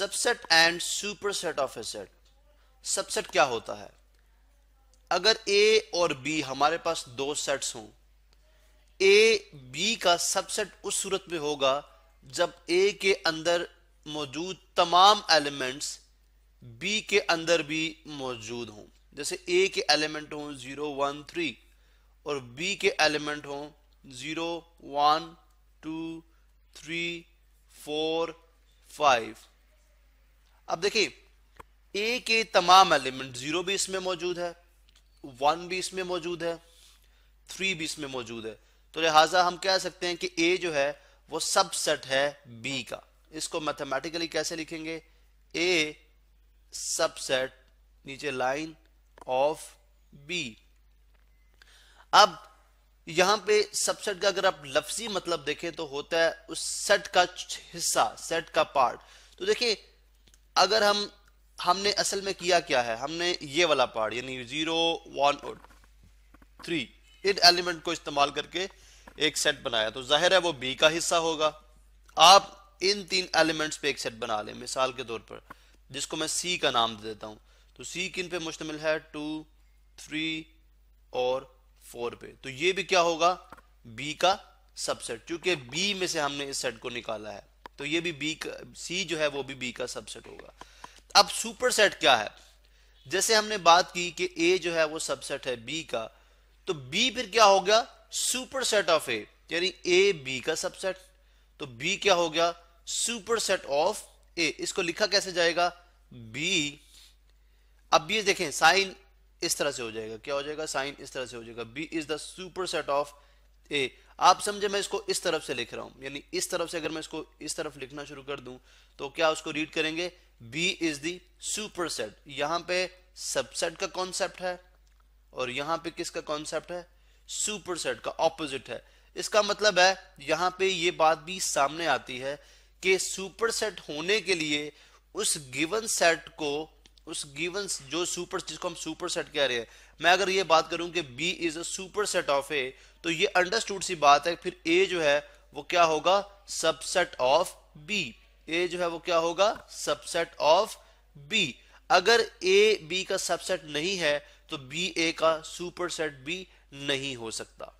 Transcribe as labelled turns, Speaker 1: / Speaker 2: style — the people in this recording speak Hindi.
Speaker 1: subset and superset of a set subset क्या होता है अगर ए और बी हमारे पास दो सेट्स हों ए बी का सबसेट उस सूरत में होगा जब ए के अंदर मौजूद तमाम एलिमेंट्स बी के अंदर भी मौजूद हों जैसे ए के एलिमेंट हों जीरो वन थ्री और बी के एलिमेंट हों zero one two three four five अब देखिए ए के तमाम एलिमेंट जीरो भी इसमें मौजूद है वन भी इसमें मौजूद है थ्री भी इसमें मौजूद है तो लिहाजा हम कह सकते हैं कि ए जो है वो सबसेट है बी का इसको मैथमेटिकली कैसे लिखेंगे ए सबसेट नीचे लाइन ऑफ बी अब यहां पे सबसेट का अगर आप लफ्जी मतलब देखें तो होता है उस सेट का हिस्सा सेट का पार्ट तो देखिए अगर हम हमने असल में किया क्या है हमने ये वाला पार्ट यानी जीरो वन और थ्री इन एलिमेंट को इस्तेमाल करके एक सेट बनाया तो जाहिर है वो बी का हिस्सा होगा आप इन तीन एलिमेंट्स पे एक सेट बना लें मिसाल के तौर पर जिसको मैं सी का नाम दे देता हूँ तो सी किन पे मुश्तमिल है टू थ्री और फोर पे तो ये भी क्या होगा बी का सबसेट क्योंकि बी में से हमने इस सेट को निकाला है तो ये भी बी का सी जो है वो भी बी का सबसेट होगा अब सुपरसेट क्या है जैसे हमने बात की कि ए जो है वो सबसेट है बी का तो बी फिर क्या हो गया सुपरसेट ऑफ ए यानी ए बी का सबसेट तो बी क्या हो गया सुपरसेट ऑफ ए इसको लिखा कैसे जाएगा बी अब ये देखें साइन इस तरह से हो जाएगा क्या हो जाएगा साइन इस तरह से हो जाएगा B is the superset of A आप समझे मैं इसको इस तरफ से लिख रहा हूं यानी इस तरफ से अगर मैं इसको इस तरफ लिखना शुरू कर दूं तो क्या उसको रीड करेंगे बी इज दी सुपरसेट यहां पे सबसेट का कॉन्सेप्ट है और यहां पे किसका कॉन्सेप्ट है सुपरसेट का ऑपोजिट है इसका मतलब है यहां पे ये बात भी सामने आती है कि सुपरसेट होने के लिए उस गिवन सेट को उस गिवन जो सुपर जिसको हम सुपर सेट कह रहे हैं मैं अगर ये बात करूं कि B is a super set of A तो ये अंडरस्टूड सी बात है फिर ए जो है वो क्या होगा सबसेट ऑफ बी ए जो है वो क्या होगा सबसेट ऑफ बी अगर ए बी का सबसेट नहीं है तो बी ए का सुपर सेट बी नहीं हो सकता